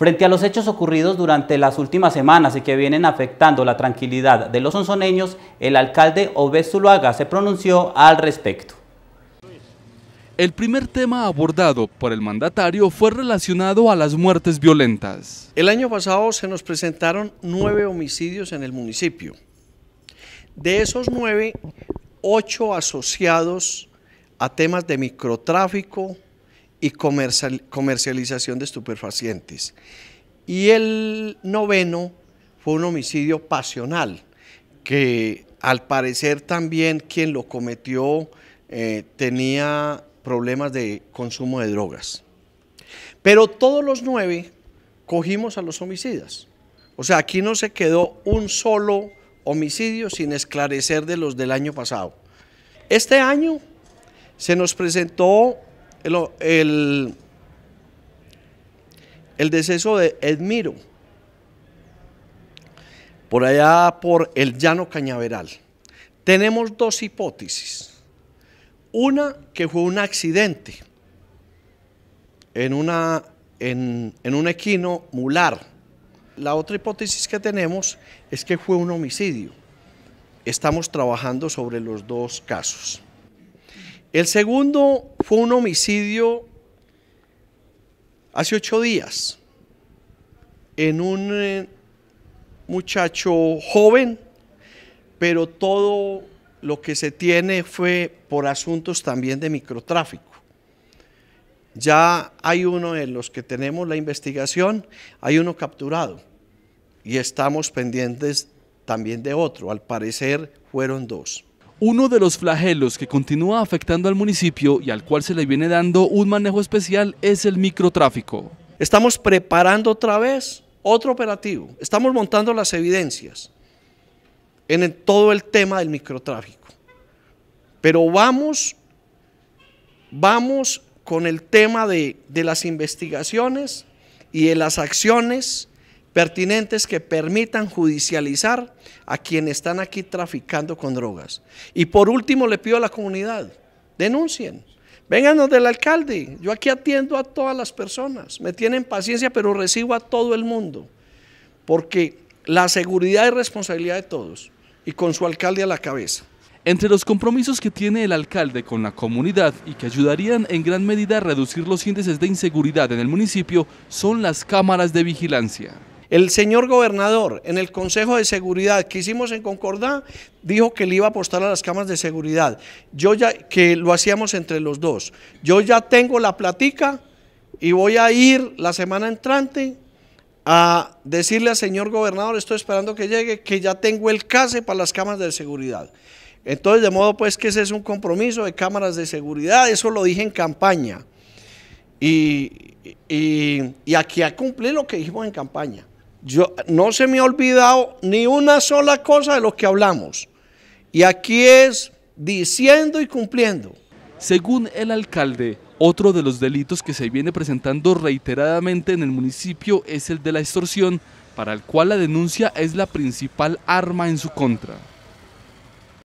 Frente a los hechos ocurridos durante las últimas semanas y que vienen afectando la tranquilidad de los onzoneños, el alcalde Obes se pronunció al respecto. El primer tema abordado por el mandatario fue relacionado a las muertes violentas. El año pasado se nos presentaron nueve homicidios en el municipio. De esos nueve, ocho asociados a temas de microtráfico, y comercialización de estupefacientes. Y el noveno fue un homicidio pasional, que al parecer también quien lo cometió eh, tenía problemas de consumo de drogas. Pero todos los nueve cogimos a los homicidas. O sea, aquí no se quedó un solo homicidio sin esclarecer de los del año pasado. Este año se nos presentó el, el, deceso de Edmiro, por allá por el llano Cañaveral. Tenemos dos hipótesis. Una que fue un accidente en un equino mular. La otra hipótesis que tenemos es que fue un homicidio. Estamos trabajando sobre los dos casos. El segundo fue un homicidio hace ocho días en un eh, muchacho joven, pero todo lo que se tiene fue por asuntos también de microtráfico. Ya hay uno en los que tenemos la investigación, hay uno capturado y estamos pendientes también de otro. Al parecer fueron dos. Uno de los flagelos que continúa afectando al municipio y al cual se le viene dando un manejo especial es el microtráfico. Estamos preparando otra vez otro operativo, estamos montando las evidencias en todo el tema del microtráfico. Pero vamos, vamos con el tema de las investigaciones y de las acciones pertinentes que permitan judicializar a quienes están aquí traficando con drogas. Y por último le pido a la comunidad, denuncien. Vénganos del alcalde, yo aquí atiendo a todas las personas, me tienen paciencia, pero recibo a todo el mundo, porque la seguridad es responsabilidad de todos y con su alcalde a la cabeza. Entre los compromisos que tiene el alcalde con la comunidad y que ayudarían en gran medida a reducir los índices de inseguridad en el municipio son las cámaras de vigilancia. El señor gobernador en el Consejo de Seguridad que hicimos en Concordá dijo que le iba a apostar a las cámaras de seguridad. Yo ya, que lo hacíamos entre los dos. Yo ya tengo la platica y voy a ir la semana entrante a decirle al señor gobernador, estoy esperando que llegue, que ya tengo el case para las cámaras de seguridad. Entonces, de modo pues que ese es un compromiso de cámaras de seguridad, eso lo dije en campaña. Y, y, aquí a cumplir lo que dijimos en campaña. Yo, no se me ha olvidado ni una sola cosa de lo que hablamos. Y aquí es diciendo y cumpliendo. Según el alcalde, otro de los delitos que se viene presentando reiteradamente en el municipio es el de la extorsión, para el cual la denuncia es la principal arma en su contra.